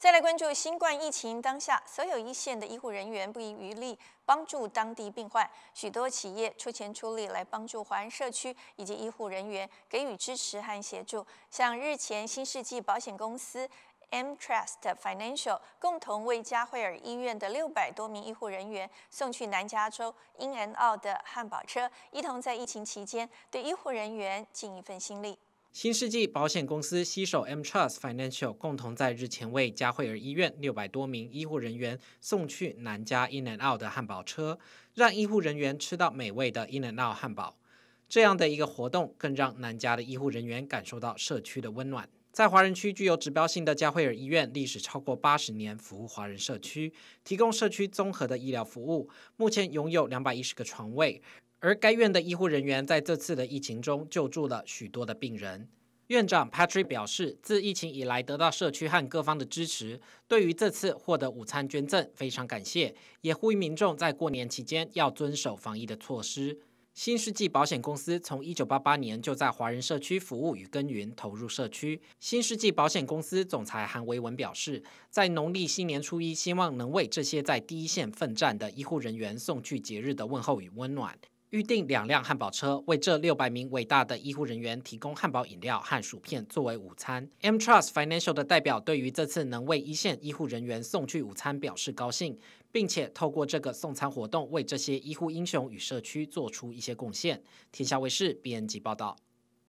再来关注新冠疫情当下，所有一线的医护人员不遗余力帮助当地病患，许多企业出钱出力来帮助华人社区以及医护人员给予支持和协助。像日前新世纪保险公司 m t r u s t Financial 共同为加惠尔医院的六百多名医护人员送去南加州 In and Out 的汉堡车，一同在疫情期间对医护人员尽一份心力。新世纪保险公司携手 M Trust Financial 共同在日前为加惠尔医院六百多名医护人员送去南加 In and Out 的汉堡车，让医护人员吃到美味的 In and Out 汉堡。这样的一个活动，更让南加的医护人员感受到社区的温暖。在华人区具有指标性的加惠尔医院，历史超过八十年，服务华人社区，提供社区综合的医疗服务。目前拥有两百一十个床位。而该院的医护人员在这次的疫情中救助了许多的病人。院长 Patrick 表示，自疫情以来得到社区和各方的支持，对于这次获得午餐捐赠非常感谢，也呼吁民众在过年期间要遵守防疫的措施。新世纪保险公司从一九八八年就在华人社区服务与耕耘，投入社区。新世纪保险公司总裁韩维文表示，在农历新年初一，希望能为这些在第一线奋战的医护人员送去节日的问候与温暖。预订两辆汉堡车，为这六百名伟大的医护人员提供汉堡饮料和薯片作为午餐。M Trust Financial 的代表对于这次能为一线医护人员送去午餐表示高兴，并且透过这个送餐活动为这些医护英雄与社区做出一些贡献。天下卫视编辑报道。